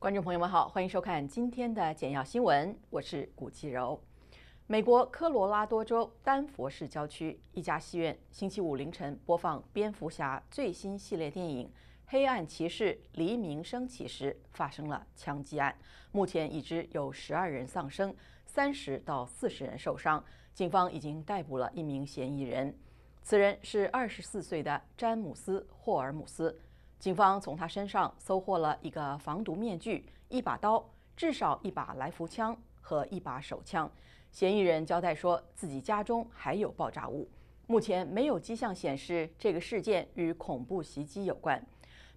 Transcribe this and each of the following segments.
观众朋友们好，欢迎收看今天的简要新闻，我是古继柔。美国科罗拉多州丹佛市郊区一家戏院，星期五凌晨播放《蝙蝠侠》最新系列电影《黑暗骑士：黎明升起》时，发生了枪击案。目前已知有十二人丧生，三十到四十人受伤。警方已经逮捕了一名嫌疑人，此人是二十四岁的詹姆斯·霍尔姆斯。警方从他身上搜获了一个防毒面具、一把刀、至少一把来福枪和一把手枪。嫌疑人交代说自己家中还有爆炸物。目前没有迹象显示这个事件与恐怖袭击有关。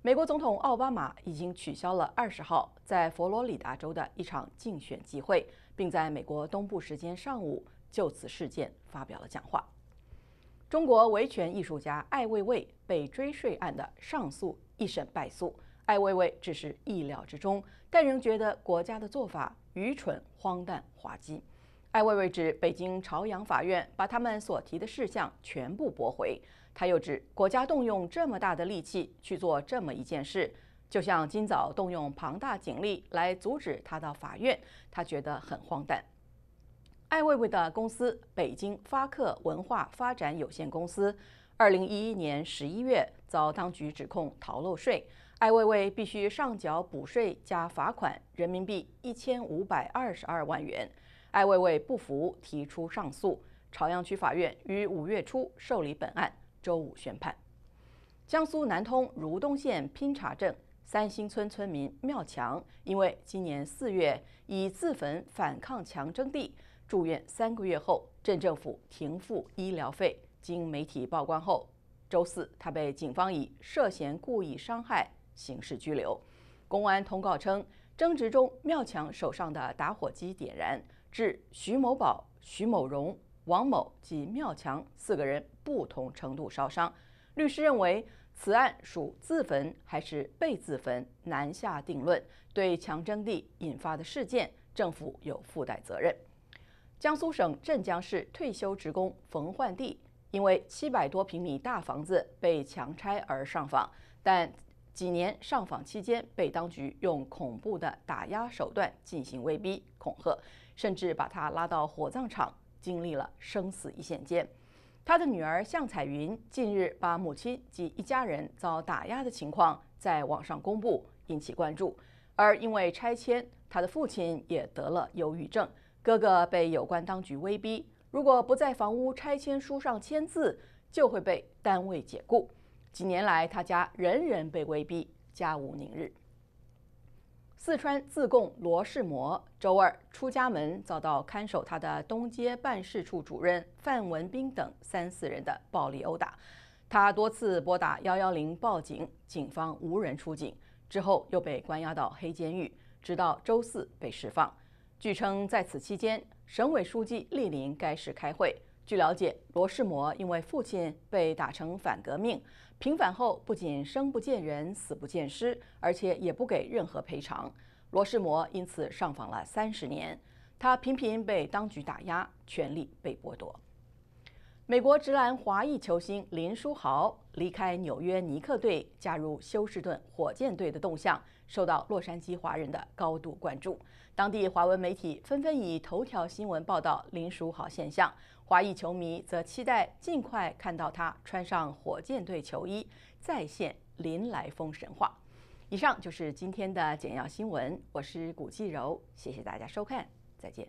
美国总统奥巴马已经取消了二十号在佛罗里达州的一场竞选集会，并在美国东部时间上午就此事件发表了讲话。中国维权艺术家艾未未被追税案的上诉。一审败诉，艾薇薇只是意料之中，但仍觉得国家的做法愚蠢、荒诞、滑稽。艾薇薇指北京朝阳法院把他们所提的事项全部驳回，他又指国家动用这么大的力气去做这么一件事，就像今早动用庞大警力来阻止他到法院，他觉得很荒诞。艾薇薇的公司北京发客文化发展有限公司。二零一一年十一月，遭当局指控逃漏税，艾薇薇必须上缴补税加罚款人民币一千五百二十二万元。艾薇薇不服，提出上诉。朝阳区法院于五月初受理本案，周五宣判。江苏南通如东县拼茶镇三星村村民妙强，因为今年四月以自焚反抗强征地，住院三个月后，镇政府停付医疗费。经媒体曝光后，周四他被警方以涉嫌故意伤害刑事拘留。公安通告称，争执中，妙强手上的打火机点燃，致徐某宝、徐某荣、王某及妙强四个人不同程度烧伤。律师认为，此案属自焚还是被自焚难下定论。对强征地引发的事件，政府有附带责任。江苏省镇江市退休职工冯焕娣。因为七百多平米大房子被强拆而上访，但几年上访期间被当局用恐怖的打压手段进行威逼恐吓，甚至把他拉到火葬场，经历了生死一线间。他的女儿向彩云近日把母亲及一家人遭打压的情况在网上公布，引起关注。而因为拆迁，他的父亲也得了忧郁症，哥哥被有关当局威逼。如果不在房屋拆迁书上签字，就会被单位解雇。几年来，他家人人被威逼，家无宁日。四川自贡罗世模周二出家门，遭到看守他的东街办事处主任范文斌等三四人的暴力殴打。他多次拨打幺幺零报警，警方无人出警。之后又被关押到黑监狱，直到周四被释放。据称，在此期间，省委书记莅临该市开会。据了解，罗世摩因为父亲被打成反革命，平反后不仅生不见人、死不见尸，而且也不给任何赔偿。罗世摩因此上访了三十年，他频频被当局打压，权力被剥夺。美国直男华裔球星林书豪离开纽约尼克队，加入休斯顿火箭队的动向，受到洛杉矶华人的高度关注。当地华文媒体纷纷以头条新闻报道林书豪现象，华裔球迷则期待尽快看到他穿上火箭队球衣，再现林来疯神话。以上就是今天的简要新闻，我是古继柔，谢谢大家收看，再见。